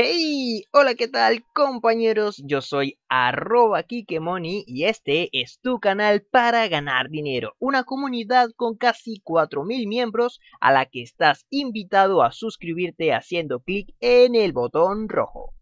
Hey, hola, ¿qué tal compañeros? Yo soy arroba Kikemoni y este es tu canal para ganar dinero, una comunidad con casi 4.000 miembros a la que estás invitado a suscribirte haciendo clic en el botón rojo.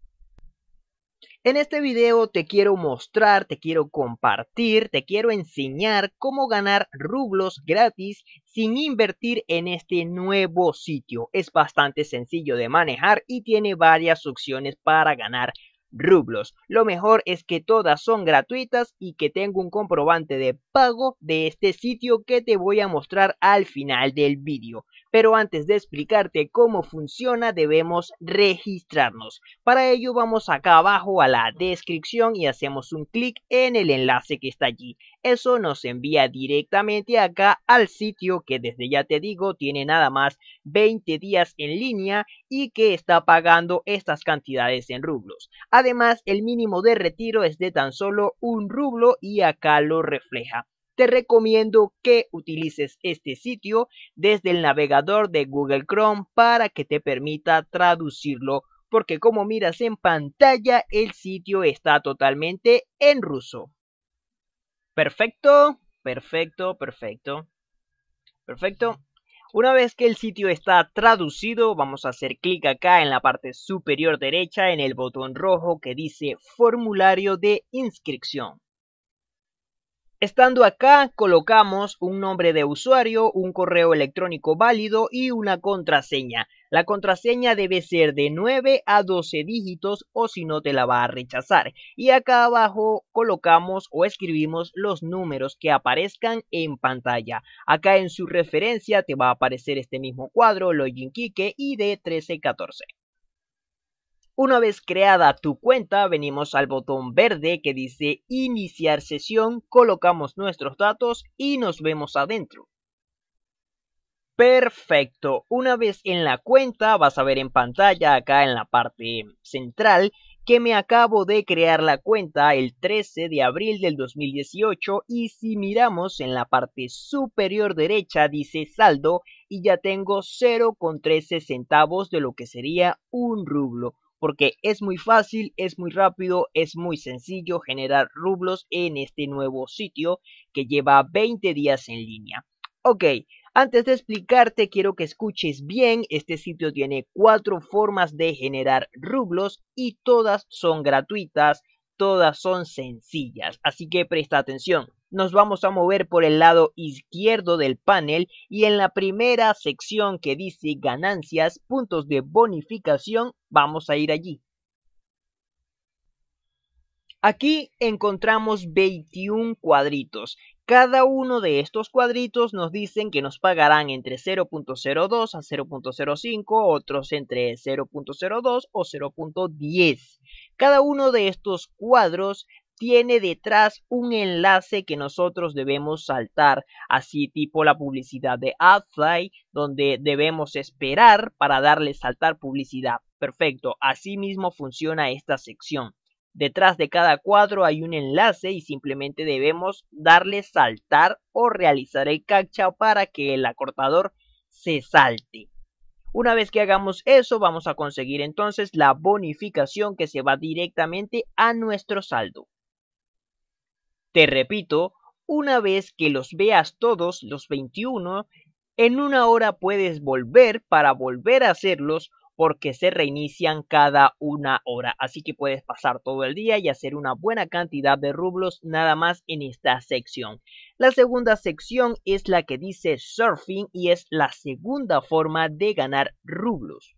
En este video te quiero mostrar, te quiero compartir, te quiero enseñar cómo ganar rublos gratis sin invertir en este nuevo sitio. Es bastante sencillo de manejar y tiene varias opciones para ganar rublos. Lo mejor es que todas son gratuitas y que tengo un comprobante de pago de este sitio que te voy a mostrar al final del vídeo. Pero antes de explicarte cómo funciona debemos registrarnos. Para ello vamos acá abajo a la descripción y hacemos un clic en el enlace que está allí. Eso nos envía directamente acá al sitio que desde ya te digo tiene nada más 20 días en línea y que está pagando estas cantidades en rublos. Además el mínimo de retiro es de tan solo un rublo y acá lo refleja te recomiendo que utilices este sitio desde el navegador de Google Chrome para que te permita traducirlo, porque como miras en pantalla, el sitio está totalmente en ruso. Perfecto, perfecto, perfecto. Perfecto. Una vez que el sitio está traducido, vamos a hacer clic acá en la parte superior derecha en el botón rojo que dice formulario de inscripción. Estando acá, colocamos un nombre de usuario, un correo electrónico válido y una contraseña. La contraseña debe ser de 9 a 12 dígitos o si no te la va a rechazar. Y acá abajo colocamos o escribimos los números que aparezcan en pantalla. Acá en su referencia te va a aparecer este mismo cuadro, Login Kike y 1314. Una vez creada tu cuenta, venimos al botón verde que dice iniciar sesión, colocamos nuestros datos y nos vemos adentro. Perfecto, una vez en la cuenta vas a ver en pantalla acá en la parte central que me acabo de crear la cuenta el 13 de abril del 2018 y si miramos en la parte superior derecha dice saldo y ya tengo 0,13 centavos de lo que sería un rublo porque es muy fácil, es muy rápido, es muy sencillo generar rublos en este nuevo sitio que lleva 20 días en línea. Ok, antes de explicarte quiero que escuches bien, este sitio tiene cuatro formas de generar rublos y todas son gratuitas, todas son sencillas, así que presta atención nos vamos a mover por el lado izquierdo del panel y en la primera sección que dice ganancias, puntos de bonificación, vamos a ir allí. Aquí encontramos 21 cuadritos. Cada uno de estos cuadritos nos dicen que nos pagarán entre 0.02 a 0.05, otros entre 0.02 o 0.10. Cada uno de estos cuadros tiene detrás un enlace que nosotros debemos saltar, así tipo la publicidad de AdFly, donde debemos esperar para darle saltar publicidad. Perfecto, así mismo funciona esta sección. Detrás de cada cuadro hay un enlace y simplemente debemos darle saltar o realizar el captcha para que el acortador se salte. Una vez que hagamos eso, vamos a conseguir entonces la bonificación que se va directamente a nuestro saldo. Te repito, una vez que los veas todos, los 21, en una hora puedes volver para volver a hacerlos porque se reinician cada una hora. Así que puedes pasar todo el día y hacer una buena cantidad de rublos nada más en esta sección. La segunda sección es la que dice surfing y es la segunda forma de ganar rublos.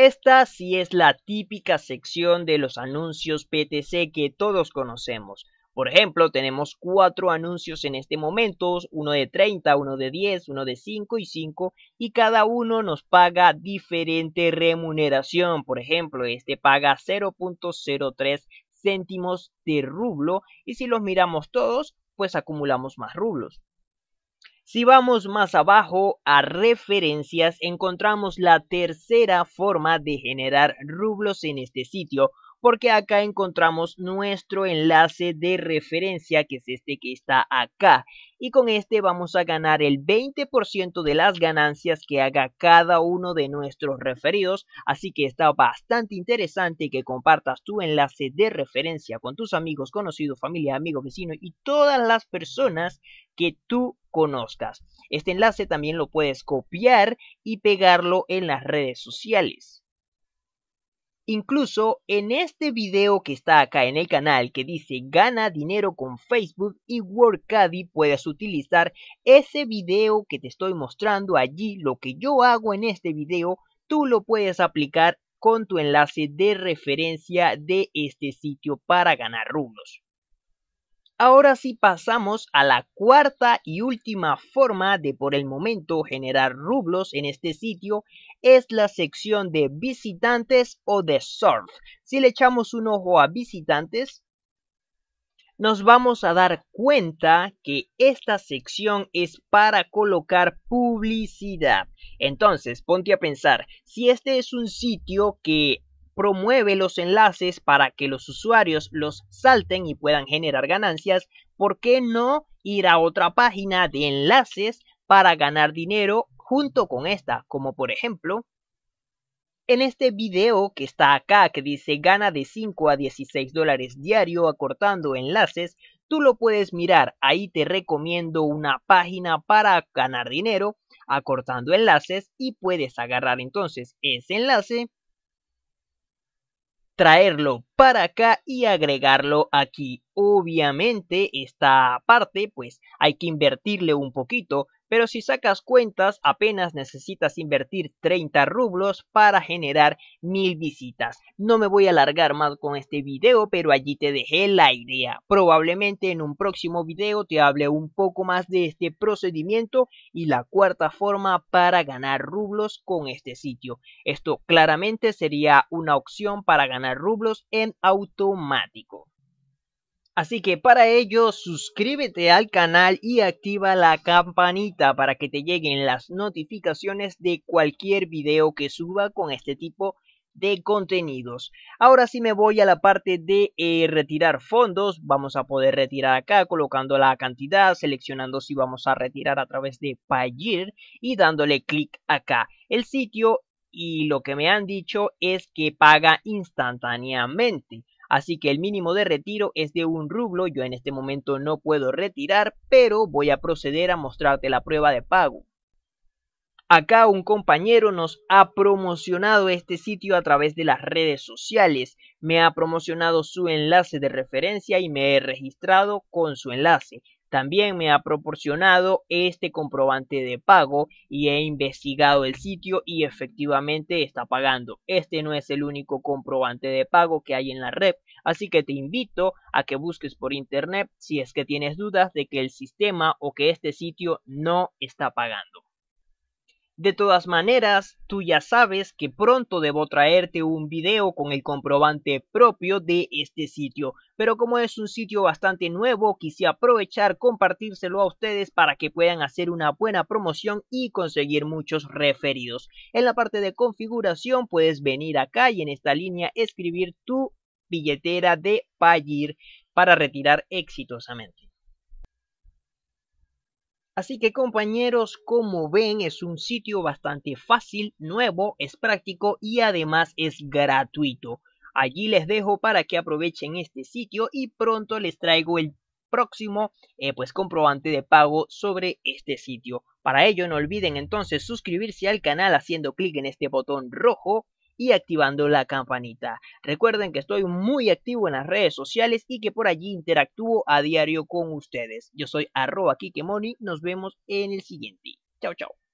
Esta sí es la típica sección de los anuncios PTC que todos conocemos. Por ejemplo, tenemos cuatro anuncios en este momento, uno de 30, uno de 10, uno de 5 y 5, y cada uno nos paga diferente remuneración. Por ejemplo, este paga 0.03 céntimos de rublo y si los miramos todos, pues acumulamos más rublos. Si vamos más abajo a referencias, encontramos la tercera forma de generar rublos en este sitio porque acá encontramos nuestro enlace de referencia que es este que está acá y con este vamos a ganar el 20% de las ganancias que haga cada uno de nuestros referidos así que está bastante interesante que compartas tu enlace de referencia con tus amigos, conocidos, familia, amigos, vecinos y todas las personas que tú conozcas. Este enlace también lo puedes copiar y pegarlo en las redes sociales. Incluso en este video que está acá en el canal que dice gana dinero con Facebook y WordCaddy puedes utilizar ese video que te estoy mostrando allí, lo que yo hago en este video, tú lo puedes aplicar con tu enlace de referencia de este sitio para ganar rublos. Ahora sí pasamos a la cuarta y última forma de por el momento generar rublos en este sitio es la sección de visitantes o de surf. Si le echamos un ojo a visitantes, nos vamos a dar cuenta que esta sección es para colocar publicidad. Entonces, ponte a pensar, si este es un sitio que promueve los enlaces para que los usuarios los salten y puedan generar ganancias, ¿por qué no ir a otra página de enlaces para ganar dinero junto con esta? Como por ejemplo, en este video que está acá, que dice gana de 5 a 16 dólares diario acortando enlaces, tú lo puedes mirar. Ahí te recomiendo una página para ganar dinero acortando enlaces y puedes agarrar entonces ese enlace traerlo para acá y agregarlo aquí. Obviamente esta parte pues hay que invertirle un poquito pero si sacas cuentas apenas necesitas invertir 30 rublos para generar 1000 visitas. No me voy a alargar más con este video, pero allí te dejé la idea. Probablemente en un próximo video te hable un poco más de este procedimiento y la cuarta forma para ganar rublos con este sitio. Esto claramente sería una opción para ganar rublos en automático. Así que para ello suscríbete al canal y activa la campanita para que te lleguen las notificaciones de cualquier video que suba con este tipo de contenidos. Ahora si me voy a la parte de eh, retirar fondos. Vamos a poder retirar acá colocando la cantidad, seleccionando si vamos a retirar a través de Payeer y dándole clic acá. El sitio y lo que me han dicho es que paga instantáneamente. Así que el mínimo de retiro es de un rublo, yo en este momento no puedo retirar, pero voy a proceder a mostrarte la prueba de pago. Acá un compañero nos ha promocionado este sitio a través de las redes sociales, me ha promocionado su enlace de referencia y me he registrado con su enlace. También me ha proporcionado este comprobante de pago y he investigado el sitio y efectivamente está pagando. Este no es el único comprobante de pago que hay en la red, así que te invito a que busques por internet si es que tienes dudas de que el sistema o que este sitio no está pagando. De todas maneras, tú ya sabes que pronto debo traerte un video con el comprobante propio de este sitio, pero como es un sitio bastante nuevo, quise aprovechar compartírselo a ustedes para que puedan hacer una buena promoción y conseguir muchos referidos. En la parte de configuración puedes venir acá y en esta línea escribir tu billetera de PAYIR para retirar exitosamente. Así que compañeros, como ven, es un sitio bastante fácil, nuevo, es práctico y además es gratuito. Allí les dejo para que aprovechen este sitio y pronto les traigo el próximo eh, pues comprobante de pago sobre este sitio. Para ello no olviden entonces suscribirse al canal haciendo clic en este botón rojo y activando la campanita. Recuerden que estoy muy activo en las redes sociales y que por allí interactúo a diario con ustedes. Yo soy arroba Kikemoni, nos vemos en el siguiente. Chao, chao.